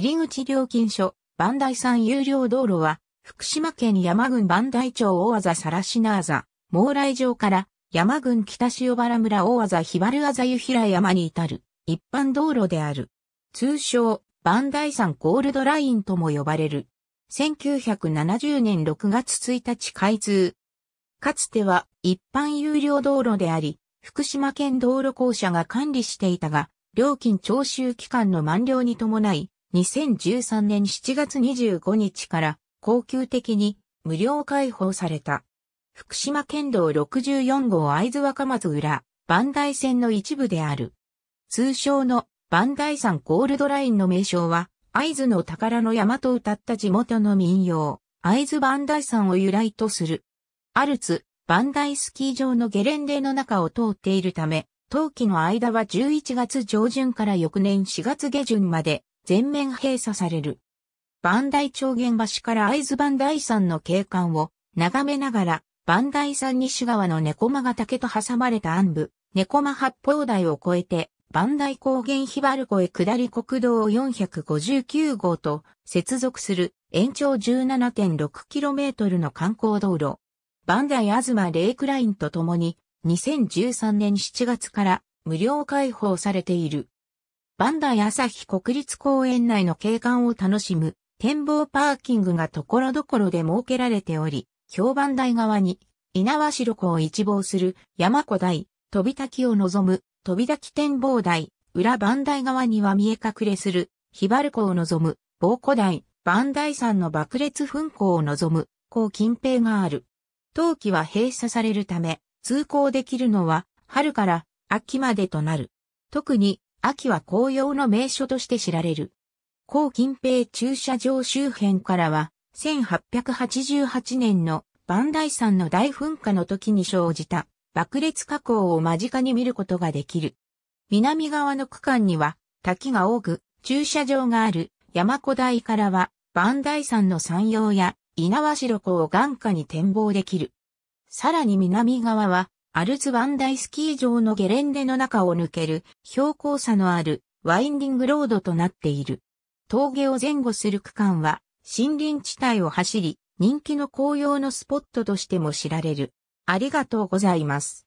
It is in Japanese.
入口料金所、磐梯山有料道路は、福島県山郡磐梯町大和さらしなあざ、毛来城から山郡北塩原村大和ひばるあざゆひら山に至る一般道路である。通称、磐梯山ゴールドラインとも呼ばれる。1970年6月1日開通。かつては一般有料道路であり、福島県道路公社が管理していたが、料金徴収期間の満了に伴い、2013年7月25日から恒久的に無料開放された。福島県道64号会津若松裏、磐梯線の一部である。通称の磐梯山ゴールドラインの名称は、会津の宝の山と歌った地元の民謡、会津磐梯山を由来とする。アルツ、磐梯スキー場のゲレンデの中を通っているため、冬季の間は11月上旬から翌年4月下旬まで全面閉鎖される。バンダイ長原橋から会津ダイ山の景観を眺めながら、バンダイ山西側の猫間が竹と挟まれた暗部、猫間八方台を越えて、バンダイ高原ヒバル湖へ下り国道459号と接続する延長 17.6km の観光道路。バンダイアズマレイクラインとともに2013年7月から無料開放されている。バンダイ朝日国立公園内の景観を楽しむ展望パーキングが所々で設けられており、評判台側に稲葉代湖を一望する山古台、飛び滝を望む飛び滝展望台、裏バンダイ側には見え隠れするヒバル湖を望む棒古台、バンダイ山の爆裂噴火を望む高近平がある。冬季は閉鎖されるため通行できるのは春から秋までとなる。特に秋は紅葉の名所として知られる。高近平駐車場周辺からは、1888年の磐梯山の大噴火の時に生じた爆裂火口を間近に見ることができる。南側の区間には滝が多く駐車場がある山古台からは磐梯山の山陽や猪苗代湖を眼下に展望できる。さらに南側はアルツワンダイスキー場のゲレンデの中を抜ける標高差のあるワインディングロードとなっている。峠を前後する区間は森林地帯を走り人気の紅葉のスポットとしても知られる。ありがとうございます。